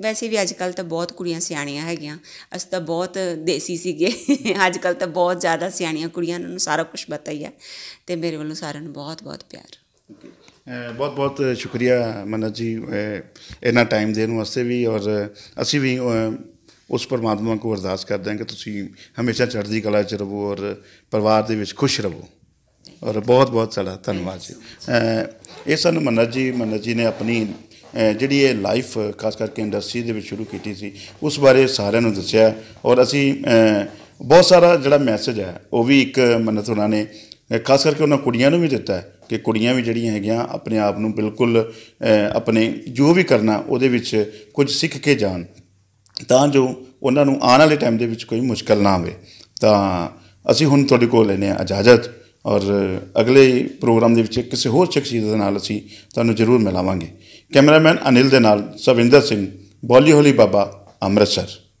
ਵੈਸੇ ਵੀ ਅੱਜ ਕੱਲ ਤਾਂ ਬਹੁਤ ਕੁੜੀਆਂ ਸਿਆਣੀਆਂ ਹੈਗੀਆਂ ਅਸੀਂ ਤਾਂ ਬਹੁਤ ਦੇਸੀ ਸੀਗੇ ਅੱਜ ਕੱਲ ਤਾਂ ਬਹੁਤ ਜ਼ਿਆਦਾ ਸਿਆਣੀਆਂ ਕੁੜੀਆਂ ਨੂੰ ਸਾਰਾ ਕੁਝ ਪਤਾ ਹੀ ਹੈ ਤੇ ਮੇਰੇ ਵੱਲੋਂ ਸਾਰਿਆਂ ਨੂੰ ਬਹੁਤ ਬਹੁਤ ਪਿਆਰ ਬਹੁਤ ਬਹੁਤ ਸ਼ੁਕਰੀਆ ਮਨਜ ਜੀ ਇਹਨਾਂ ਟਾਈਮ ਦੇਣ ਵਾਸਤੇ ਵੀ ਔਰ ਅਸੀਂ ਵੀ ਉਸ ਪਰਮਾਤਮਾ ਕੋ ਅਰਦਾਸ ਕਰਦੇ ਹਾਂ ਕਿ ਤੁਸੀਂ ਹਮੇਸ਼ਾ ਚੜ੍ਹਦੀ ਕਲਾ ਚ ਰਹੋ ਔਰ ਪਰਿਵਾਰ ਦੇ ਵਿੱਚ ਖੁਸ਼ ਰਹੋ ਔਰ ਬਹੁਤ ਬਹੁਤ ਸਾਡਾ ਧੰਨਵਾਦ ਜੀ ਇਹ ਸਾਨੂੰ ਮਨਜ ਜੀ ਮਨਜ ਜੀ ਨੇ ਆਪਣੀ ਜਿਹੜੀ ਇਹ ਲਾਈਫ ਖਾਸ ਕਰਕੇ ਇੰਡਸਟਰੀ ਦੇ ਵਿੱਚ ਸ਼ੁਰੂ ਕੀਤੀ ਸੀ ਉਸ ਬਾਰੇ ਸਾਰਿਆਂ ਨੂੰ ਦੱਸਿਆ ਔਰ ਅਸੀਂ ਬਹੁਤ ਸਾਰਾ ਜਿਹੜਾ ਮੈਸੇਜ ਹੈ ਉਹ ਵੀ ਇੱਕ ਮਨਤ ਉਹਨਾਂ ਨੇ ਖਾਸ ਕਰਕੇ ਉਹਨਾਂ ਕੁੜੀਆਂ ਨੂੰ ਵੀ ਦਿੱਤਾ ਹੈ ਕਿ ਕੁੜੀਆਂ ਵੀ ਜਿਹੜੀਆਂ ਹੈਗੀਆਂ ਆਪਣੇ ਆਪ ਨੂੰ ਬਿਲਕੁਲ ਆਪਣੇ ਜੋ ਵੀ ਕਰਨਾ ਉਹਦੇ ਵਿੱਚ ਕੁਝ ਸਿੱਖ ਕੇ ਜਾਣ ਤਾਂ ਜੋ ਉਹਨਾਂ ਨੂੰ ਆਉਣ ਵਾਲੇ ਟਾਈਮ ਦੇ ਵਿੱਚ ਕੋਈ ਮੁਸ਼ਕਲ ਨਾ ਆਵੇ ਤਾਂ ਅਸੀਂ ਹੁਣ ਤੁਹਾਡੇ ਕੋਲ ਲੈਨੇ ਆ ਇਜਾਜ਼ਤ ਔਰ ਅਗਲੇ ਪ੍ਰੋਗਰਾਮ ਦੇ ਵਿੱਚ ਕਿਸੇ ਹੋਰ ਸ਼ਖਸੀਅਤ ਦੇ ਨਾਲ ਅਸੀਂ ਤੁਹਾਨੂੰ ਜ਼ਰੂਰ ਮਿਲਾਵਾਂਗੇ ਕੈਮਰਾਮੈਨ ਅਨਿਲ ਦੇ ਨਾਲ ਸਵਿੰਦਰ ਸਿੰਘ ਬੋਲੀ ਹੋਲੀ ਬਾਬਾ ਅੰਮ੍ਰਿਤਸਰ